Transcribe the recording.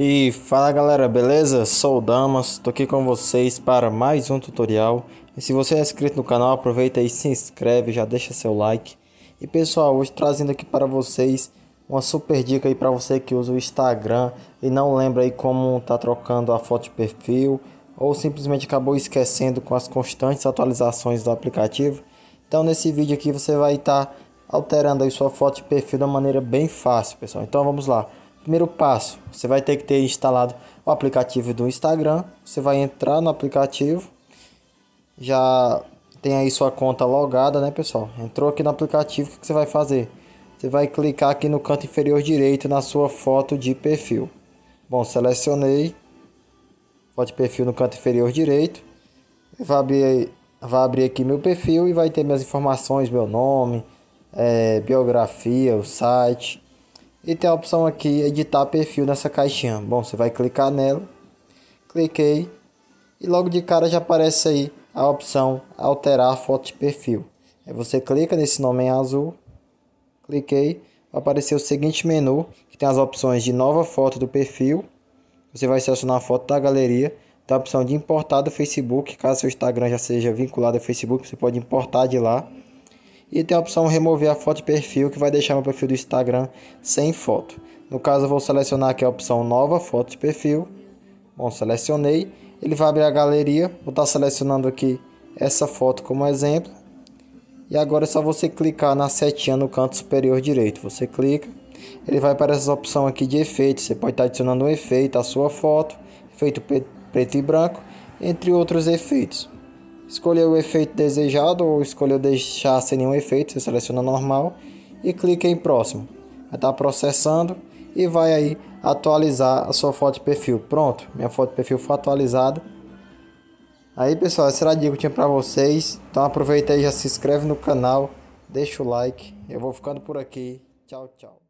E fala galera, beleza? Sou o Damas, tô aqui com vocês para mais um tutorial. E se você é inscrito no canal, aproveita e se inscreve, já deixa seu like. E pessoal, hoje trazendo aqui para vocês uma super dica aí para você que usa o Instagram e não lembra aí como tá trocando a foto de perfil ou simplesmente acabou esquecendo com as constantes atualizações do aplicativo. Então nesse vídeo aqui você vai estar tá alterando aí sua foto de perfil de maneira bem fácil, pessoal. Então vamos lá. Primeiro passo, você vai ter que ter instalado o aplicativo do Instagram. Você vai entrar no aplicativo, já tem aí sua conta logada, né, pessoal? Entrou aqui no aplicativo, o que você vai fazer? Você vai clicar aqui no canto inferior direito na sua foto de perfil. Bom, selecionei foto de perfil no canto inferior direito. Vai abrir, vai abrir aqui meu perfil e vai ter minhas informações, meu nome, é, biografia, o site e tem a opção aqui, editar perfil nessa caixinha. Bom, você vai clicar nela. Cliquei. E logo de cara já aparece aí a opção alterar a foto de perfil. Aí você clica nesse nome em azul. Cliquei. Vai aparecer o seguinte menu, que tem as opções de nova foto do perfil. Você vai selecionar a foto da galeria. Tem a opção de importar do Facebook. Caso seu Instagram já seja vinculado ao Facebook, você pode importar de lá. E tem a opção remover a foto de perfil, que vai deixar meu perfil do Instagram sem foto. No caso, eu vou selecionar aqui a opção nova, foto de perfil. Bom, selecionei. Ele vai abrir a galeria. Vou estar tá selecionando aqui essa foto como exemplo. E agora é só você clicar na setinha no canto superior direito. Você clica. Ele vai para essa opção aqui de efeito. Você pode estar tá adicionando um efeito à sua foto. Efeito preto e branco. Entre outros efeitos. Escolher o efeito desejado ou escolher deixar sem nenhum efeito, você seleciona normal e clica em próximo. Vai estar processando e vai aí atualizar a sua foto de perfil. Pronto, minha foto de perfil foi atualizada. Aí pessoal, essa era a dica que eu tinha para vocês. Então aproveita aí, já se inscreve no canal, deixa o like. Eu vou ficando por aqui. Tchau, tchau.